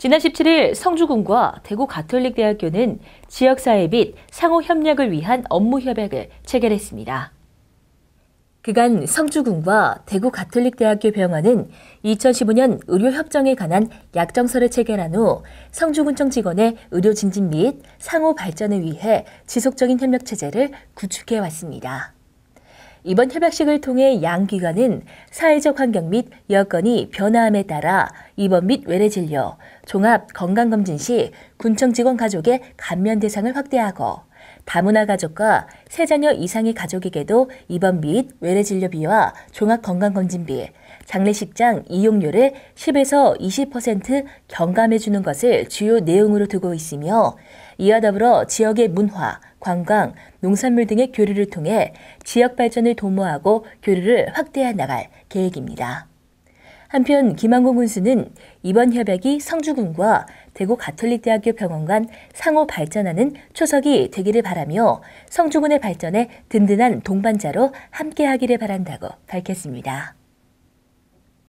지난 17일 성주군과 대구 가톨릭대학교는 지역사회 및 상호 협력을 위한 업무 협약을 체결했습니다. 그간 성주군과 대구 가톨릭대학교 병원은 2015년 의료협정에 관한 약정서를 체결한 후 성주군청 직원의 의료 진진 및 상호 발전을 위해 지속적인 협력 체제를 구축해 왔습니다. 이번 협약식을 통해 양 기관은 사회적 환경 및 여건이 변화함에 따라 입원 및 외래 진료, 종합 건강검진 시 군청 직원 가족의 감면 대상을 확대하고 다문화 가족과 세 자녀 이상의 가족에게도 입원 및 외래 진료비와 종합 건강검진비, 장례식장 이용료를 10에서 20% 경감해 주는 것을 주요 내용으로 두고 있으며 이와 더불어 지역의 문화, 관광, 농산물 등의 교류를 통해 지역 발전을 도모하고 교류를 확대해 나갈 계획입니다. 한편 김한공 군수는 이번 협약이 성주군과 대구 가톨릭대학교 병원 간 상호 발전하는 초석이 되기를 바라며 성주군의 발전에 든든한 동반자로 함께하기를 바란다고 밝혔습니다.